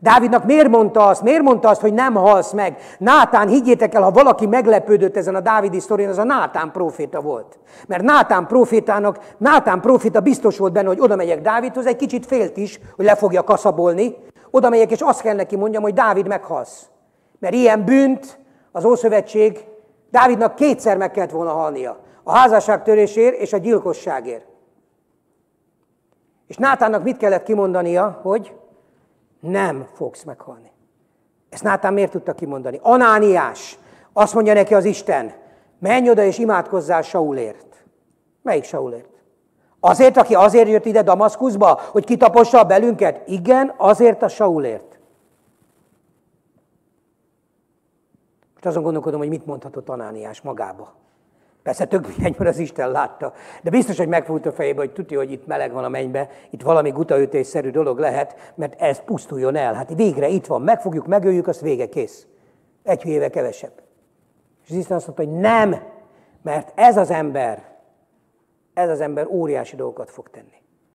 Dávidnak miért mondta azt, miért mondta azt, hogy nem halsz meg? Nátán, higgyétek el, ha valaki meglepődött ezen a Dávidi sztorin, az a Nátán proféta volt. Mert Nátán profétának, Nátán proféta biztos volt benne, hogy oda megyek Dávidhoz, egy kicsit félt is, hogy le fogja kaszabolni. Oda megyek, és azt kell neki mondjam, hogy Dávid meghalsz. Mert ilyen bűnt az Ószövetség Dávidnak kétszer meg kellett volna halnia. A házasság törésért és a gyilkosságért. És Nátánnak mit kellett kimondania, hogy nem fogsz meghalni. Ezt Nátán miért tudta kimondani? Anániás, azt mondja neki az Isten, menj oda és imádkozzál Saulért. Melyik Saulért? Azért, aki azért jött ide Damaszkuszba, hogy kitapossa a belünket? Igen, azért a Saulért. Most azon gondolkodom, hogy mit mondhatott Anániás magába. Persze tök mindegy, mert az Isten látta. De biztos, hogy megfújt a fejébe, hogy tudja, hogy itt meleg van a mennybe, itt valami gutaütésszerű dolog lehet, mert ez pusztuljon el. Hát végre itt van, megfogjuk, megöljük, az vége kész. Egy éve kevesebb. És az Isten azt mondta, hogy nem, mert ez az ember, ez az ember óriási dolgokat fog tenni.